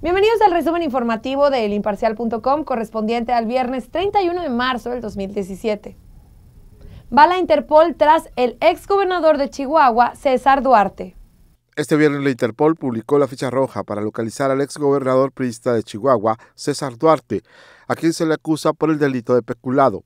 Bienvenidos al resumen informativo de elimparcial.com correspondiente al viernes 31 de marzo del 2017. Va la Interpol tras el exgobernador de Chihuahua, César Duarte. Este viernes la Interpol publicó la ficha roja para localizar al exgobernador priista de Chihuahua, César Duarte, a quien se le acusa por el delito de peculado.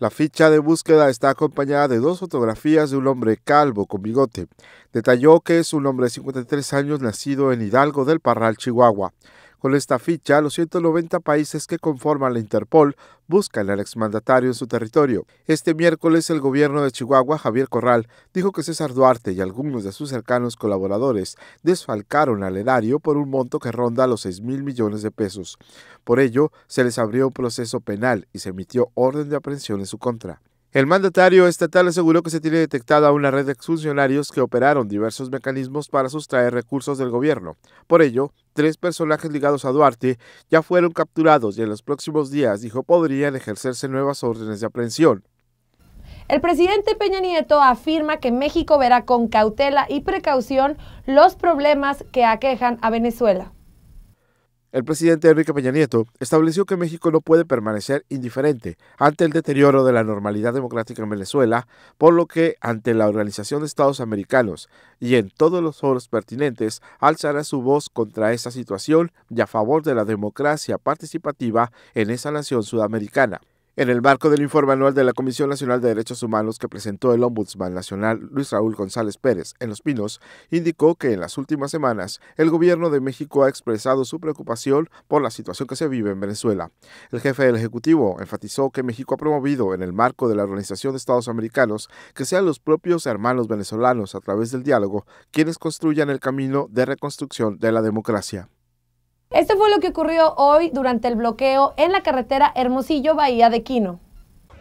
La ficha de búsqueda está acompañada de dos fotografías de un hombre calvo con bigote. Detalló que es un hombre de 53 años nacido en Hidalgo del Parral, Chihuahua. Con esta ficha, los 190 países que conforman la Interpol buscan al exmandatario en su territorio. Este miércoles, el gobierno de Chihuahua, Javier Corral, dijo que César Duarte y algunos de sus cercanos colaboradores desfalcaron al erario por un monto que ronda los 6 mil millones de pesos. Por ello, se les abrió un proceso penal y se emitió orden de aprehensión en su contra. El mandatario estatal aseguró que se tiene detectada una red de exfuncionarios que operaron diversos mecanismos para sustraer recursos del gobierno. Por ello, tres personajes ligados a Duarte ya fueron capturados y en los próximos días, dijo, podrían ejercerse nuevas órdenes de aprehensión. El presidente Peña Nieto afirma que México verá con cautela y precaución los problemas que aquejan a Venezuela. El presidente Enrique Peña Nieto estableció que México no puede permanecer indiferente ante el deterioro de la normalidad democrática en Venezuela, por lo que ante la Organización de Estados Americanos y en todos los foros pertinentes alzará su voz contra esa situación y a favor de la democracia participativa en esa nación sudamericana. En el marco del informe anual de la Comisión Nacional de Derechos Humanos que presentó el Ombudsman Nacional Luis Raúl González Pérez en Los Pinos, indicó que en las últimas semanas el gobierno de México ha expresado su preocupación por la situación que se vive en Venezuela. El jefe del Ejecutivo enfatizó que México ha promovido en el marco de la Organización de Estados Americanos que sean los propios hermanos venezolanos a través del diálogo quienes construyan el camino de reconstrucción de la democracia. Esto fue lo que ocurrió hoy durante el bloqueo en la carretera Hermosillo-Bahía de Quino.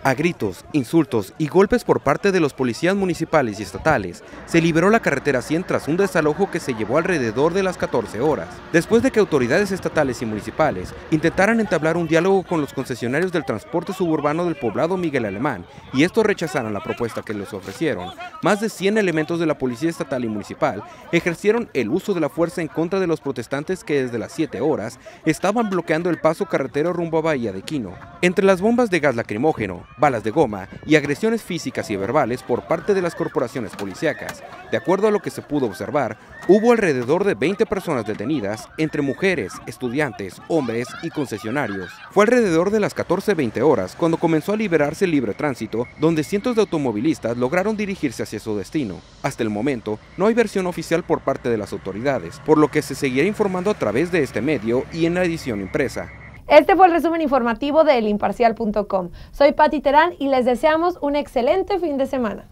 A gritos, insultos y golpes por parte de los policías municipales y estatales, se liberó la carretera 100 tras un desalojo que se llevó alrededor de las 14 horas, después de que autoridades estatales y municipales intentaran entablar un diálogo con los concesionarios del transporte suburbano del poblado Miguel Alemán, y estos rechazaron la propuesta que les ofrecieron. Más de 100 elementos de la policía estatal y municipal ejercieron el uso de la fuerza en contra de los protestantes que desde las 7 horas estaban bloqueando el paso carretero rumbo a Bahía de Quino. Entre las bombas de gas lacrimógeno, balas de goma y agresiones físicas y verbales por parte de las corporaciones policíacas. De acuerdo a lo que se pudo observar, hubo alrededor de 20 personas detenidas, entre mujeres, estudiantes, hombres y concesionarios. Fue alrededor de las 14.20 horas cuando comenzó a liberarse el libre tránsito, donde cientos de automovilistas lograron dirigirse hacia su destino. Hasta el momento, no hay versión oficial por parte de las autoridades, por lo que se seguirá informando a través de este medio y en la edición impresa. Este fue el resumen informativo de elimparcial.com. Soy Patti Terán y les deseamos un excelente fin de semana.